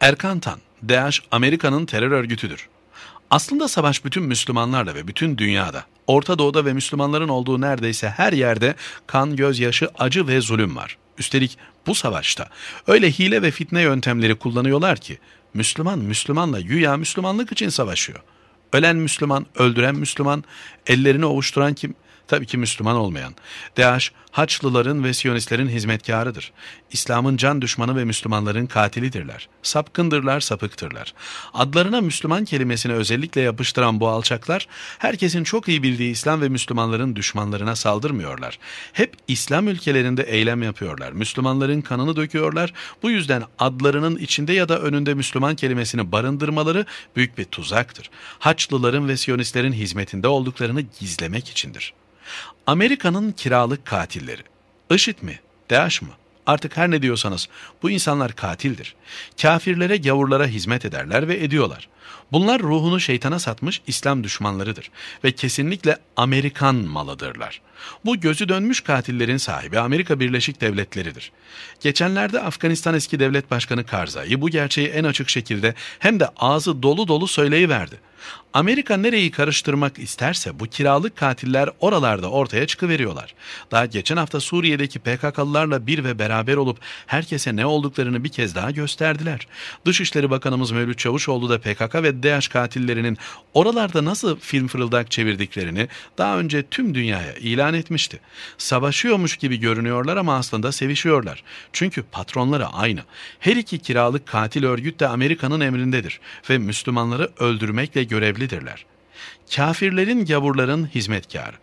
Erkan Tan, DAEŞ Amerika'nın terör örgütüdür. Aslında savaş bütün Müslümanlarla ve bütün dünyada, Orta Doğu'da ve Müslümanların olduğu neredeyse her yerde kan, gözyaşı, acı ve zulüm var. Üstelik bu savaşta öyle hile ve fitne yöntemleri kullanıyorlar ki Müslüman Müslümanla yüya Müslümanlık için savaşıyor. Ölen Müslüman, öldüren Müslüman, ellerini ovuşturan kim? Tabii ki Müslüman olmayan. DAEŞ, Haçlıların ve Siyonistlerin hizmetkarıdır. İslam'ın can düşmanı ve Müslümanların katilidirler. Sapkındırlar, sapıktırlar. Adlarına Müslüman kelimesini özellikle yapıştıran bu alçaklar, herkesin çok iyi bildiği İslam ve Müslümanların düşmanlarına saldırmıyorlar. Hep İslam ülkelerinde eylem yapıyorlar. Müslümanların kanını döküyorlar. Bu yüzden adlarının içinde ya da önünde Müslüman kelimesini barındırmaları büyük bir tuzaktır. Haçlıların ve Siyonistlerin hizmetinde olduklarını gizlemek içindir. Amerika'nın kiralık katilleri. IŞİD mi? DAEŞ mı? Artık her ne diyorsanız bu insanlar katildir. Kafirlere, gavurlara hizmet ederler ve ediyorlar. Bunlar ruhunu şeytana satmış İslam düşmanlarıdır ve kesinlikle Amerikan malıdırlar. Bu gözü dönmüş katillerin sahibi Amerika Birleşik Devletleri'dir. Geçenlerde Afganistan eski devlet başkanı Karzai bu gerçeği en açık şekilde hem de ağzı dolu dolu söyleyiverdi. Amerika nereyi karıştırmak isterse bu kiralık katiller oralarda ortaya çıkıveriyorlar. Daha geçen hafta Suriye'deki PKK'lılarla bir ve beraber olup herkese ne olduklarını bir kez daha gösterdiler. Dışişleri Bakanımız Mevlüt Çavuşoğlu da PKK ve DH katillerinin oralarda nasıl film fırıldak çevirdiklerini daha önce tüm dünyaya ilan etmişti. Savaşıyormuş gibi görünüyorlar ama aslında sevişiyorlar. Çünkü patronları aynı. Her iki kiralık katil örgüt de Amerika'nın emrindedir ve Müslümanları öldürmekle görevlidirler. Kafirlerin gavurların hizmetkarı.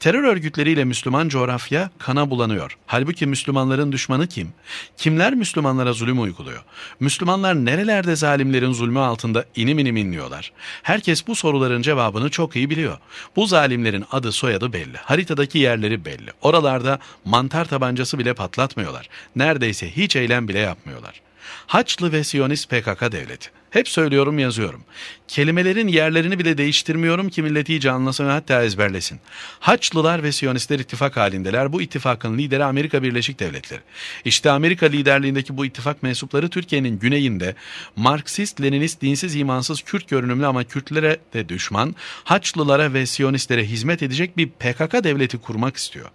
Terör örgütleriyle Müslüman coğrafya kana bulanıyor. Halbuki Müslümanların düşmanı kim? Kimler Müslümanlara zulüm uyguluyor? Müslümanlar nerelerde zalimlerin zulmü altında inim inim inliyorlar? Herkes bu soruların cevabını çok iyi biliyor. Bu zalimlerin adı soyadı belli. Haritadaki yerleri belli. Oralarda mantar tabancası bile patlatmıyorlar. Neredeyse hiç eylem bile yapmıyorlar. Haçlı ve Siyonist PKK devleti. Hep söylüyorum yazıyorum. Kelimelerin yerlerini bile değiştirmiyorum ki millet iyice anlasın ve hatta ezberlesin. Haçlılar ve Siyonistler ittifak halindeler. Bu ittifakın lideri Amerika Birleşik Devletleri. İşte Amerika liderliğindeki bu ittifak mensupları Türkiye'nin güneyinde Marksist, Leninist, dinsiz, imansız Kürt görünümlü ama Kürtlere de düşman, Haçlılara ve Siyonistlere hizmet edecek bir PKK devleti kurmak istiyor.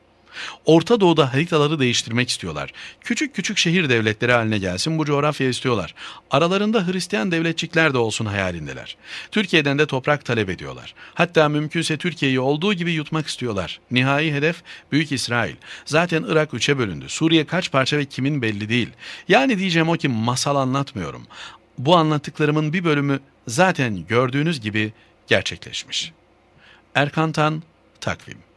Orta Doğu'da haritaları değiştirmek istiyorlar. Küçük küçük şehir devletleri haline gelsin bu coğrafya istiyorlar. Aralarında Hristiyan devletçikler de olsun hayalindeler. Türkiye'den de toprak talep ediyorlar. Hatta mümkünse Türkiye'yi olduğu gibi yutmak istiyorlar. Nihai hedef Büyük İsrail. Zaten Irak üçe bölündü. Suriye kaç parça ve kimin belli değil. Yani diyeceğim o ki masal anlatmıyorum. Bu anlattıklarımın bir bölümü zaten gördüğünüz gibi gerçekleşmiş. Erkan Tan, Takvim